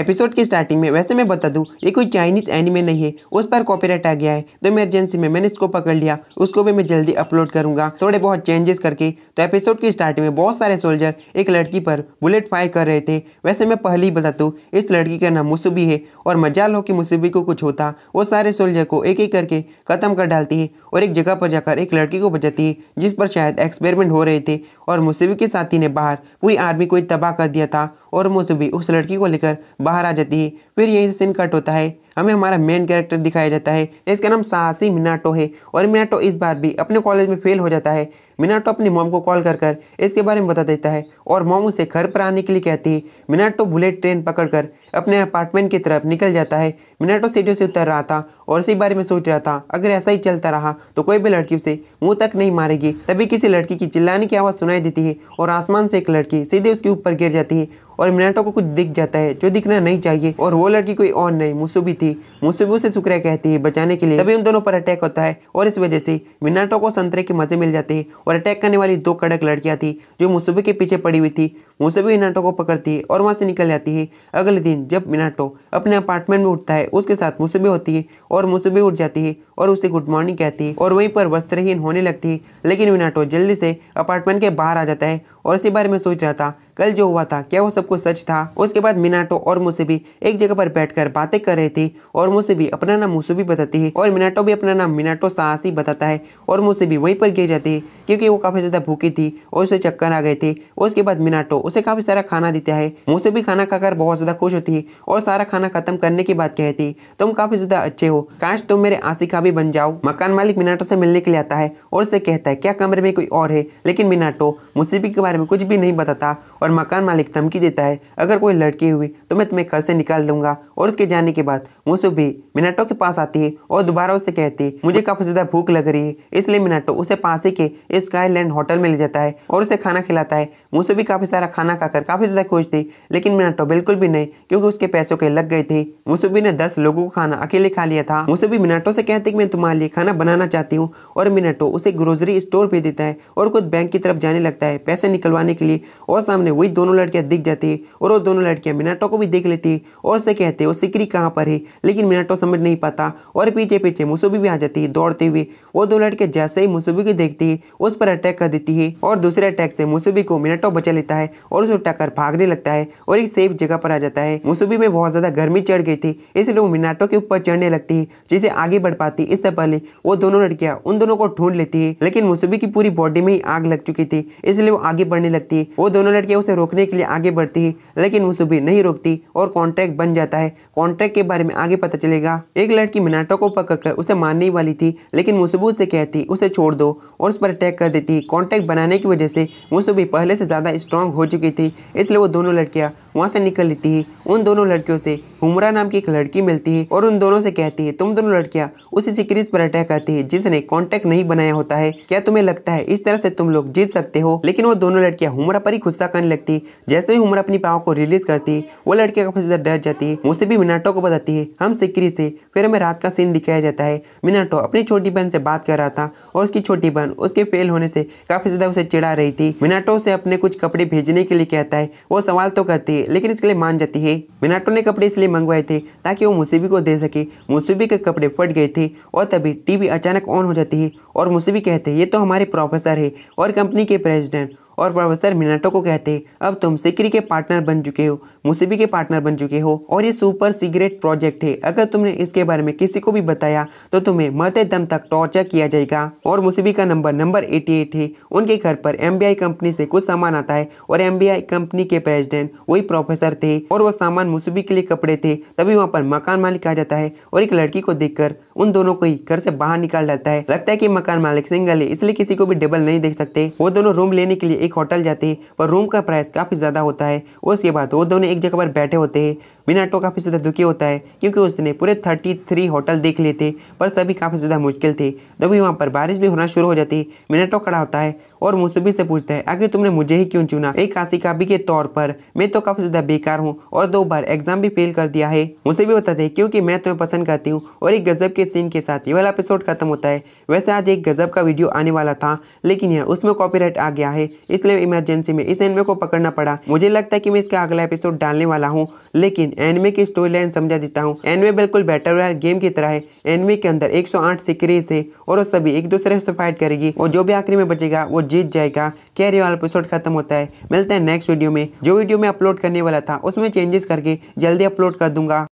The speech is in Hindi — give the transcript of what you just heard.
एपिसोड की स्टार्टिंग में वैसे मैं बता दूँ ये कोई चाइनीज़ एनिमे नहीं है उस पर कॉपीराइट आ गया है तो इमरजेंसी में मैंने इसको पकड़ लिया उसको भी मैं जल्दी अपलोड करूँगा थोड़े बहुत चेंजेस करके तो एपिसोड की स्टार्टिंग में बहुत सारे सोल्जर एक लड़की पर बुलेट फायर कर रहे थे वैसे मैं पहले ही बता दूँ इस लड़की का नाम मुसुबी है और मजाल हो कि मुसीबी को कुछ होता वो सारे सोल्जर को एक एक करके ख़त्म कर डालती है और एक जगह पर जाकर एक लड़की को बचाती है जिस पर शायद एक्सपेरिमेंट हो रहे थे और मुसीबी के साथी ने बाहर पूरी आर्मी को तबाह कर दिया था और मुसीबी उस लड़की को लेकर बाहर आ जाती है फिर यहीं से सीन कट होता है हमें हमारा मेन कैरेक्टर दिखाया जाता है इसका नाम साहसी मिनाटो है और मिनाटो इस बार भी अपने कॉलेज में फेल हो जाता है मिनाटो अपनी मोम को कॉल कर कर इसके बारे में बता देता है और मोम उसे घर पर आने के लिए कहती है मिनाटो बुलेट ट्रेन पकड़कर अपने अपार्टमेंट की तरफ निकल जाता है मिनाटो सीढ़ियों से उतर रहा था और इसी बारे में सोच रहा था अगर ऐसा ही चलता रहा तो कोई भी लड़की उसे मुंह तक नहीं मारेगी तभी किसी लड़की की चिल्लाने की आवाज़ सुनाई देती है और आसमान से एक लड़की सीधे उसके ऊपर गिर जाती है और मिनाटो को कुछ दिख जाता है जो दिखना नहीं चाहिए और वो लड़की कोई और नहीं मुसुबी थी मुसुबी उसे सुक्रिया कहती है बचाने के लिए तभी उन दोनों पर अटैक होता है और इस वजह से मिनाटो को संतरे के मजे मिल जाते हैं और अटैक करने वाली दो कड़क लड़कियाँ थी जो मुसुबी के पीछे पड़ी हुई थी वहाँ सभी मिनाटो को पकड़ती है और वहाँ से निकल जाती है अगले दिन जब मिनाटो अपने अपार्टमेंट में उठता है उसके साथ मुसुबी होती है और मुसबे उठ जाती है और उसे गुड मॉर्निंग कहती है और वहीं पर वस्त्रहीन होने लगती है लेकिन मिनाटो जल्दी से अपार्टमेंट के बाहर आ जाता है और इसी बारे में सोच रहा था कल जो हुआ था क्या वो सब कुछ सच था उसके बाद मिनाटो और मुसीबी एक जगह पर बैठकर बातें कर रही थी और मुसबी अपना नाम मुसबी बताती है और मिनाटो भी अपना नाम मिनाटो साहसी बताता है और मुझसे भी वहीं पर गिर जाती है क्योंकि वो काफ़ी ज़्यादा भूखी थी और उसे चक्कर आ गए थे उसके बाद मिनाटो उसे काफ़ी सारा खाना देता है मुझसे भी खाना खाकर बहुत ज़्यादा खुश होती है और सारा खाना खत्म करने के बाद कहती तुम काफ़ी ज़्यादा अच्छे हो काश तुम मेरे का भी बन जाओ मकान मालिक मिनाटो से मिलने के लिए आता है और उसे कहता है क्या कमरे में कोई और है लेकिन मिनाटो मुसीबी के बारे में कुछ भी नहीं बताता और मकान मालिक धमकी देता है अगर कोई लड़की हुई तो मैं तुम्हें घर से निकाल लूंगा और उसके जाने के बाद वो भी मिनाटो के पास आती है और दोबारा उससे कहती है मुझे काफ़ी ज़्यादा भूख लग रही है इसलिए मिनाटो उसे पास ही के स्काई लैंड होटल में ले जाता है और उसे खाना खिलाता है मुझे भी काफ़ी सारा खाना खाकर काफ़ी ज़्यादा खुश थी लेकिन मिनाटो बिल्कुल भी नहीं क्योंकि उसके पैसों के लग गए थे मुसुबी ने दस लोगों को खाना अकेले खा लिया था मुसुबी मिनाटो से कहते कि मैं तुम्हारे लिए खाना बनाना चाहती हूँ और मिनाटो उसे ग्रोसरी स्टोर भेज देता है और खुद बैंक की तरफ जाने लगता है पैसे निकलवाने के लिए और सामने है वही दोनों लड़कियाँ दिख जाती और वो दोनों लड़कियाँ मिनाटो को भी देख लेती और उसे कहते वो सिकरी कहाँ पर है लेकिन मिनाटो समझ नहीं पाता और पीछे पीछे मुसूबी भी आ जाती है दौड़ते हुए वो दो लड़के जैसे ही मुसूबी को देखती है उस पर अटैक कर देती है और दूसरे अटैक से मुसूबी को मिनाटो बचा लेता है और उसे उठाकर भागने लगता है और एक सेफ जगह पर आ जाता है मुसूबी में बहुत ज़्यादा गर्मी चढ़ गई थी इसलिए वो मिनाटो के ऊपर चढ़ने लगती है जिसे आगे बढ़ पाती इससे पहले वो दोनों लड़कियाँ उन दोनों को ढूंढ लेती है लेकिन मुसूबी की पूरी बॉडी में ही आग लग चुकी थी इसलिए वो आगे बढ़ने लगती है वो दोनों लड़कियाँ उसे रोकने के लिए आगे बढ़ती है लेकिन वो सुबह नहीं रोकती और कॉन्ट्रैक्ट बन जाता है कॉन्ट्रैक्ट के बारे में आगे पता चलेगा एक लड़की मिनाटो को पकड़कर उसे मारने वाली थी लेकिन मुसुबू उसे कहती उसे छोड़ दो और उस पर अटैक कर देती कॉन्ट्रैक्ट बनाने की वजह से मुसुबी पहले से ज़्यादा स्ट्रांग हो चुकी थी इसलिए वो दोनों लड़कियाँ वहाँ से निकल लेती है उन दोनों लड़कियों से हुमरा नाम की एक लड़की मिलती है और उन दोनों से कहती है तुम दोनों लड़कियाँ उसी सिक्रीज पर अटैक करती है जिसने कॉन्टेक्ट नहीं बनाया होता है क्या तुम्हें लगता है इस तरह से तुम लोग जीत सकते हो लेकिन वो दोनों लड़कियां हुमरा पर ही गुस्सा करने लगती है जैसे ही हुमरा अपनी पाव को रिलीज करती है वो लड़कियां काफी ज्यादा डर जाती है उसे भी मिनाटो को बताती है हम सिक्री से फिर हमें रात का सीन दिखाया जाता है मिनाटो अपनी छोटी बहन से बात कर रहा था और उसकी छोटी बहन उसके फेल होने से काफी ज्यादा उसे चिड़ा रही थी मिनाटो से अपने कुछ कपड़े भेजने के लिए कहता है वो सवाल तो करती है है लेकिन इसके लिए मान जाती है मिनाटो ने कपड़े इसलिए मंगवाए थे ताकि वो मुसीबी को दे सके मुसीबी के कपड़े फट गए थे और तभी टीवी अचानक ऑन हो जाती है और मुसीबी कहते हैं ये तो हमारे प्रोफेसर है और कंपनी के प्रेसिडेंट और प्रोफेसर मिनाटो को कहते हैं अब तुम सिकरी के पार्टनर बन चुके हो मुसीबी के पार्टनर बन चुके हो और ये सुपर सीक्रेट प्रोजेक्ट है अगर तुमने इसके बारे में किसी को भी बताया तो तुम्हें मरते दम तक टॉर्चर किया जाएगा और मुसीबी का नंबर नंबर एटी एट है उनके घर पर एम कंपनी से कुछ सामान आता है और एम कंपनी के प्रेजिडेंट वही प्रोफेसर थे और वो सामान मुसीबी के लिए कपड़े थे तभी वहाँ पर मकान मालिक आ जाता है और एक लड़की को देख उन दोनों को ही घर से बाहर निकाल डालता है लगता है कि मकान मालिक सिंगल है इसलिए किसी को भी डबल नहीं देख सकते वो दोनों रूम लेने के लिए एक होटल जाते हैं पर रूम का प्राइस काफी ज्यादा होता है उसके बाद वो दोनों एक जगह पर बैठे होते हैं मिनाटो काफ़ी ज़्यादा दुखी होता है क्योंकि उसने पूरे थर्टी थ्री होटल देख लिए थे पर सभी काफ़ी ज़्यादा मुश्किल थे तभी वहाँ पर बारिश भी होना शुरू हो जाती मिनाटो खड़ा होता है और मुसुबी से पूछता है आखिर तुमने मुझे ही क्यों चुना एक आशिकाबी के तौर पर मैं तो काफ़ी ज़्यादा बेकार हूँ और दो बार एग्जाम भी फेल कर दिया है मुझे भी बताते क्योंकि मैं तुम्हें पसंद करती हूँ और एक गज़ब के सीन के साथ ये वाला एपिसोड खत्म होता है वैसे आज एक गज़ब का वीडियो आने वाला था लेकिन यार उसमें कॉपी आ गया है इसलिए इमरजेंसी में इस एनमे को पकड़ना पड़ा मुझे लगता है कि मैं इसका अगला एपिसोड डालने वाला हूँ लेकिन एनमे की स्टोरी लाइन समझा देता हूँ एनमे बिल्कुल बेटर रॉयल गेम की तरह है एनमे के अंदर 108 सिक्रीज है और वो सभी एक दूसरे से फाइट करेगी और जो भी आखिरी में बचेगा वो जीत जाएगा कैरी वाला एपिसोड खत्म होता है मिलते हैं नेक्स्ट वीडियो में जो वीडियो मैं अपलोड करने वाला था उसमें चेंजेस करके जल्दी अपलोड कर दूंगा